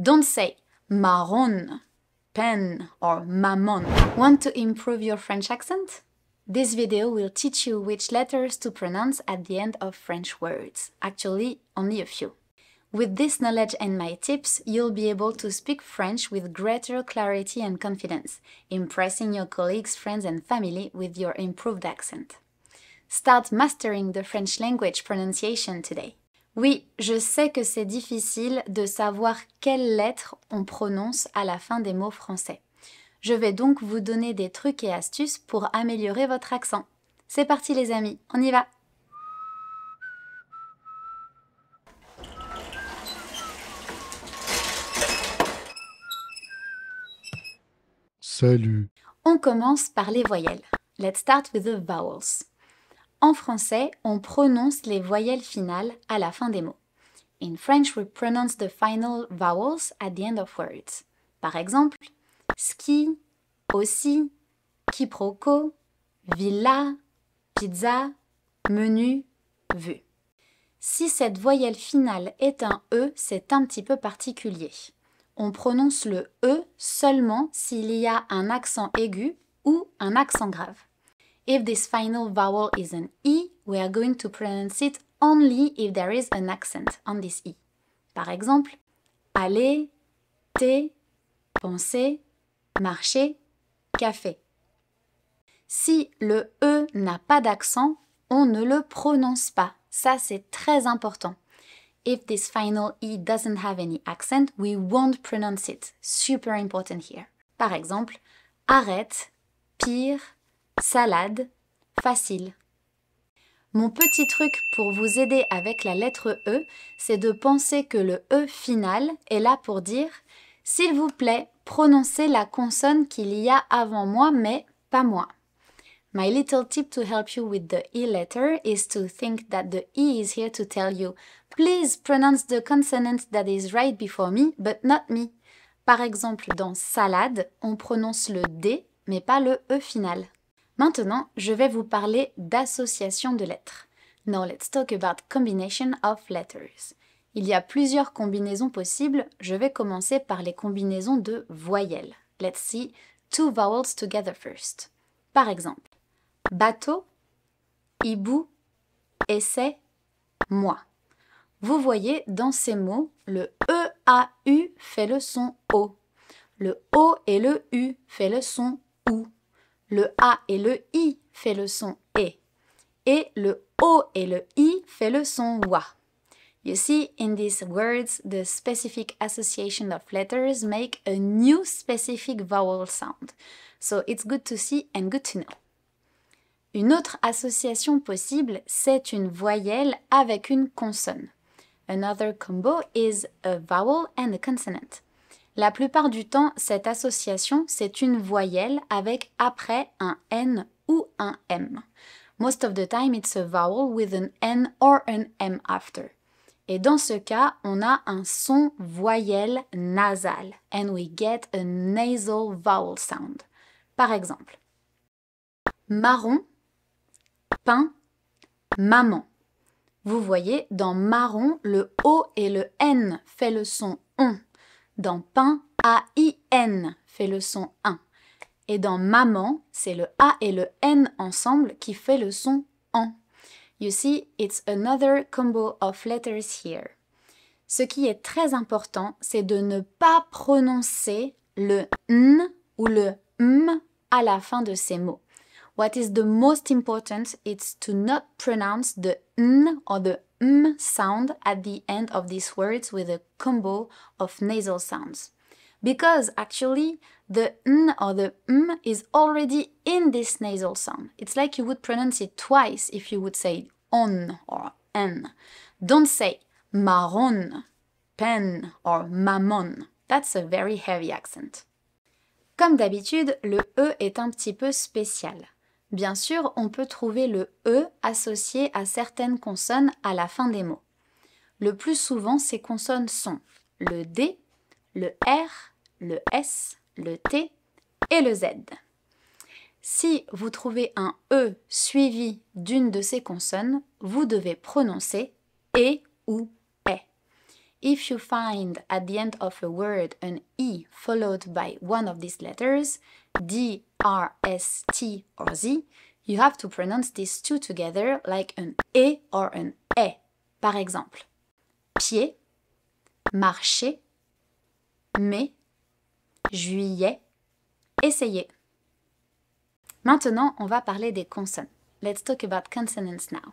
Don't say marron, pen or mammon. Want to improve your French accent? This video will teach you which letters to pronounce at the end of French words, actually only a few. With this knowledge and my tips, you'll be able to speak French with greater clarity and confidence, impressing your colleagues, friends and family with your improved accent. Start mastering the French language pronunciation today. Oui, je sais que c'est difficile de savoir quelles lettres on prononce à la fin des mots français. Je vais donc vous donner des trucs et astuces pour améliorer votre accent. C'est parti les amis, on y va Salut On commence par les voyelles. Let's start with the vowels. En français, on prononce les voyelles finales à la fin des mots. In French, we pronounce the final vowels at the end of words. Par exemple, ski, aussi, quiproquo, villa, pizza, menu, vue. Si cette voyelle finale est un E, c'est un petit peu particulier. On prononce le E seulement s'il y a un accent aigu ou un accent grave. If this final vowel is an E, we are going to pronounce it only if there is an accent on this E. Par exemple, aller, thé, penser, marcher, café. Si le E n'a pas d'accent, on ne le prononce pas. Ça, c'est très important. If this final E doesn't have any accent, we won't pronounce it. Super important here. Par exemple, arrête, pire, salade, facile. Mon petit truc pour vous aider avec la lettre E, c'est de penser que le E final est là pour dire S'il vous plaît, prononcez la consonne qu'il y a avant moi, mais pas moi. My little tip to help you with the E letter is to think that the E is here to tell you Please pronounce the consonant that is right before me, but not me. Par exemple, dans salade, on prononce le D, mais pas le E final. Maintenant, je vais vous parler d'association de lettres. Now let's talk about combination of letters. Il y a plusieurs combinaisons possibles, je vais commencer par les combinaisons de voyelles. Let's see two vowels together first. Par exemple, bateau, hibou, essai, moi. Vous voyez dans ces mots, le E-A-U fait le son O. Le O et le U fait le son OU le A et le I fait le son E. Et le O et le I fait le son WA. You see, in these words, the specific association of letters make a new specific vowel sound. So it's good to see and good to know. Une autre association possible, c'est une voyelle avec une consonne. Another combo is a vowel and a consonant. La plupart du temps, cette association, c'est une voyelle avec après un N ou un M. Most of the time, it's a vowel with an N or an M after. Et dans ce cas, on a un son voyelle nasal. And we get a nasal vowel sound. Par exemple, marron, pain, maman. Vous voyez, dans marron, le O et le N fait le son on dans pain, A-I-N fait le son 1. Et dans maman, c'est le A et le N ensemble qui fait le son en. You see, it's another combo of letters here. Ce qui est très important, c'est de ne pas prononcer le N ou le M à la fin de ces mots. What is the most important, it's to not pronounce the N or the m sound at the end of these words with a combo of nasal sounds. Because actually, the n or the m is already in this nasal sound. It's like you would pronounce it twice if you would say on or n. Don't say marron, pen or mammon. That's a very heavy accent. Comme d'habitude, le E est un petit peu spécial. Bien sûr, on peut trouver le E associé à certaines consonnes à la fin des mots. Le plus souvent, ces consonnes sont le D, le R, le S, le T et le Z. Si vous trouvez un E suivi d'une de ces consonnes, vous devez prononcer E ou E. If you find at the end of a word an E followed by one of these letters, D, R, S, T, or Z, you have to pronounce these two together like an E or an E. Par exemple, pied, marcher, mai, juillet, essayer. Maintenant, on va parler des consonnes. Let's talk about consonants now.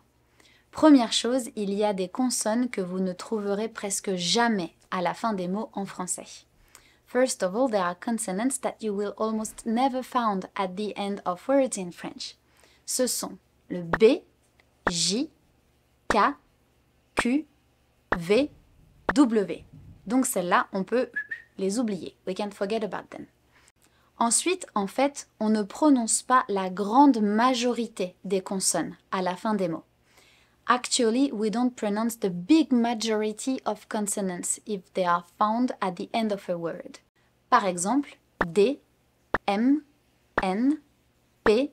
Première chose, il y a des consonnes que vous ne trouverez presque jamais à la fin des mots en français. First of all, there are consonants that you will almost never find at the end of words in French. Ce sont le B, J, K, Q, V, W. Donc celles-là, on peut les oublier. We can forget about them. Ensuite, en fait, on ne prononce pas la grande majorité des consonnes à la fin des mots. Actually, we don't pronounce the big majority of consonants if they are found at the end of a word. Par exemple, D, M, N, P,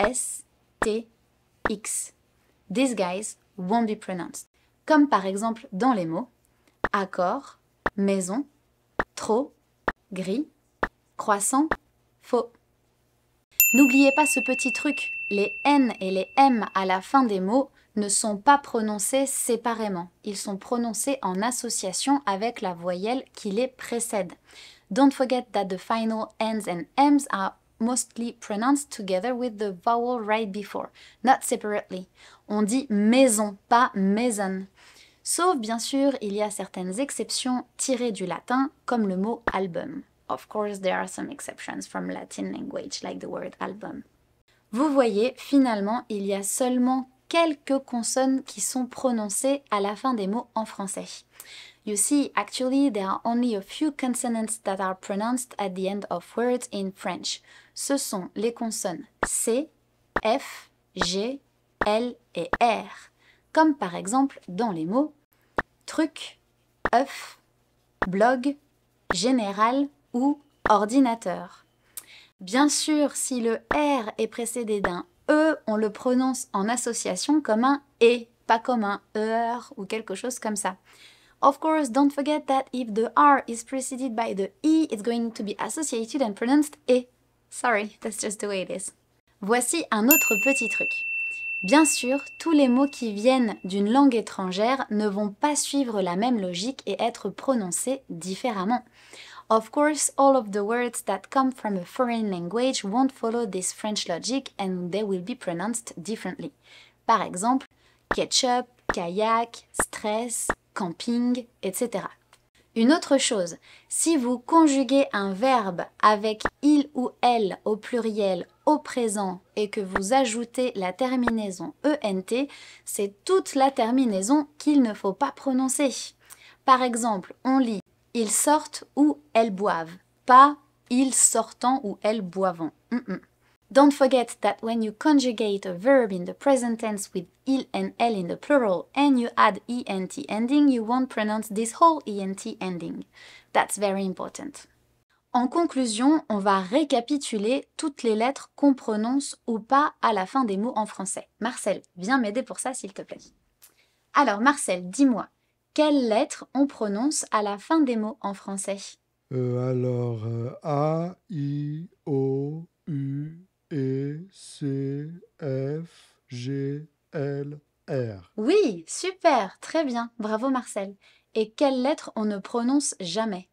S, T, X. These guys won't be pronounced. Comme par exemple dans les mots accord, maison, trop, gris, croissant, faux. N'oubliez pas ce petit truc, les N et les M à la fin des mots ne sont pas prononcés séparément. Ils sont prononcés en association avec la voyelle qui les précède. Don't forget that the final N's and M's are mostly pronounced together with the vowel right before, not separately. On dit maison, pas maison. Sauf bien sûr, il y a certaines exceptions tirées du latin, comme le mot album. Of course, there are some exceptions from Latin language, like the word album. Vous voyez, finalement, il y a seulement quelques consonnes qui sont prononcées à la fin des mots en français. You see, actually, there are only a few consonants that are pronounced at the end of words in French. Ce sont les consonnes C, F, G, L et R, comme par exemple dans les mots truc, œuf, blog, général ou ordinateur. Bien sûr, si le R est précédé d'un E, on le prononce en association comme un E, pas comme un ER ou quelque chose comme ça. Of course, don't forget that if the R is preceded by the E, it's going to be associated and pronounced E. Sorry, that's just the way it is. Voici un autre petit truc. Bien sûr, tous les mots qui viennent d'une langue étrangère ne vont pas suivre la même logique et être prononcés différemment. Of course, all of the words that come from a foreign language won't follow this French logic and they will be pronounced differently. Par exemple, ketchup, kayak, stress, camping, etc. Une autre chose, si vous conjuguez un verbe avec il ou elle au pluriel au présent et que vous ajoutez la terminaison ent, c'est toute la terminaison qu'il ne faut pas prononcer. Par exemple, on lit ils sortent ou elles boivent, pas ils sortant ou elles boivant. Mm, mm. Don't forget that when you conjugate a verb in the present tense with il and elle in the plural and you add ent ending, you won't pronounce this whole ent ending. That's very important. En conclusion, on va récapituler toutes les lettres qu'on prononce ou pas à la fin des mots en français. Marcel, viens m'aider pour ça s'il te plaît. Alors Marcel, dis-moi, quelle lettre on prononce à la fin des mots en français euh, Alors, euh, A, I, O, U, E, C, F, G, L, R. Oui, super, très bien, bravo Marcel. Et quelle lettre on ne prononce jamais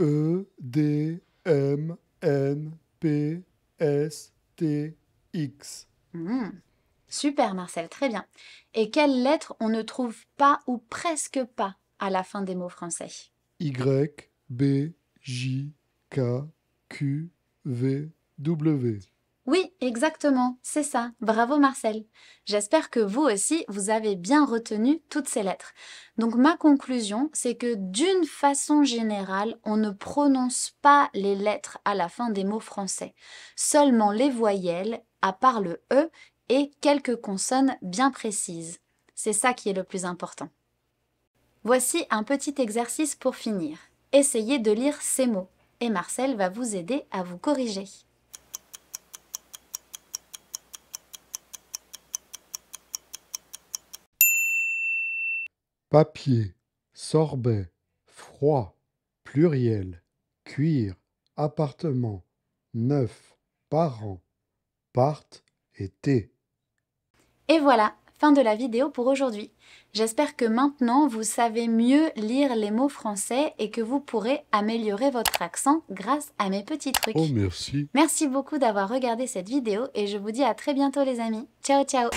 E, D, M, N, P, S, T, X. Hmm. Super Marcel, très bien. Et quelles lettres on ne trouve pas ou presque pas à la fin des mots français Y, B, J, K, Q, V, W. Oui, exactement, c'est ça. Bravo Marcel. J'espère que vous aussi, vous avez bien retenu toutes ces lettres. Donc ma conclusion, c'est que d'une façon générale, on ne prononce pas les lettres à la fin des mots français, seulement les voyelles, à part le E, et quelques consonnes bien précises. C'est ça qui est le plus important. Voici un petit exercice pour finir. Essayez de lire ces mots et Marcel va vous aider à vous corriger. Papier, sorbet, froid, pluriel, cuir, appartement, neuf, parents, part et thé. Et voilà, fin de la vidéo pour aujourd'hui. J'espère que maintenant vous savez mieux lire les mots français et que vous pourrez améliorer votre accent grâce à mes petits trucs. Oh, merci. Merci beaucoup d'avoir regardé cette vidéo et je vous dis à très bientôt les amis. Ciao ciao